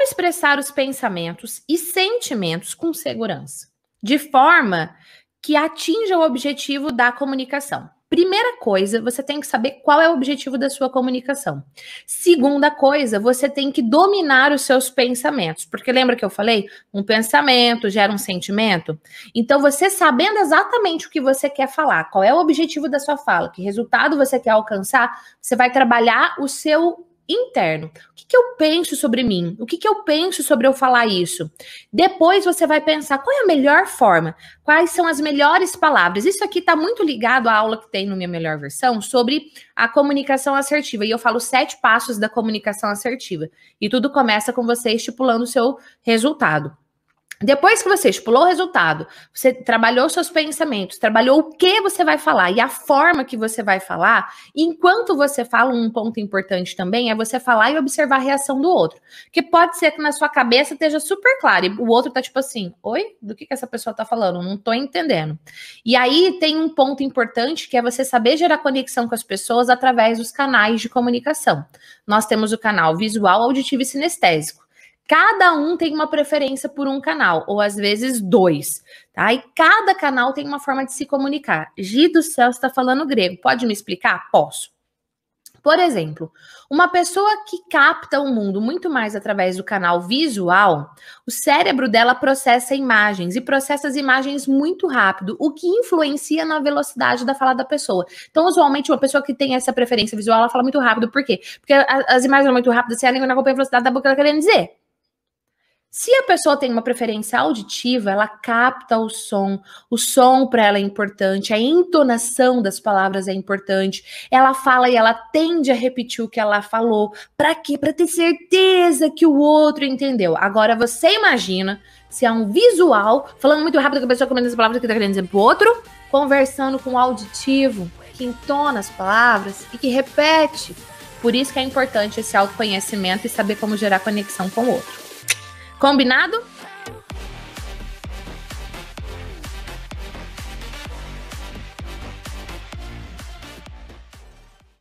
como expressar os pensamentos e sentimentos com segurança, de forma que atinja o objetivo da comunicação. Primeira coisa, você tem que saber qual é o objetivo da sua comunicação. Segunda coisa, você tem que dominar os seus pensamentos. Porque lembra que eu falei? Um pensamento gera um sentimento. Então, você sabendo exatamente o que você quer falar, qual é o objetivo da sua fala, que resultado você quer alcançar, você vai trabalhar o seu interno. O que, que eu penso sobre mim? O que, que eu penso sobre eu falar isso? Depois você vai pensar qual é a melhor forma, quais são as melhores palavras. Isso aqui está muito ligado à aula que tem no Minha Melhor Versão sobre a comunicação assertiva. E eu falo sete passos da comunicação assertiva. E tudo começa com você estipulando o seu resultado. Depois que você estipulou o resultado, você trabalhou seus pensamentos, trabalhou o que você vai falar e a forma que você vai falar, enquanto você fala, um ponto importante também é você falar e observar a reação do outro. Que pode ser que na sua cabeça esteja super claro e o outro tá tipo assim: oi, do que, que essa pessoa tá falando? Não tô entendendo. E aí tem um ponto importante que é você saber gerar conexão com as pessoas através dos canais de comunicação. Nós temos o canal visual, auditivo e sinestésico. Cada um tem uma preferência por um canal, ou às vezes dois, tá? E cada canal tem uma forma de se comunicar. Gi do céu está falando grego. Pode me explicar? Posso. Por exemplo, uma pessoa que capta o mundo muito mais através do canal visual, o cérebro dela processa imagens e processa as imagens muito rápido, o que influencia na velocidade da fala da pessoa. Então, usualmente, uma pessoa que tem essa preferência visual, ela fala muito rápido. Por quê? Porque as imagens são muito rápidas, se a língua não acompanha a velocidade da boca, ela querendo dizer. Se a pessoa tem uma preferência auditiva, ela capta o som. O som para ela é importante, a entonação das palavras é importante. Ela fala e ela tende a repetir o que ela falou. Para quê? Para ter certeza que o outro entendeu. Agora você imagina se é um visual falando muito rápido que a pessoa comenta as palavras que está querendo dizer pro outro, conversando com o auditivo que entona as palavras e que repete. Por isso que é importante esse autoconhecimento e saber como gerar conexão com o outro. Combinado?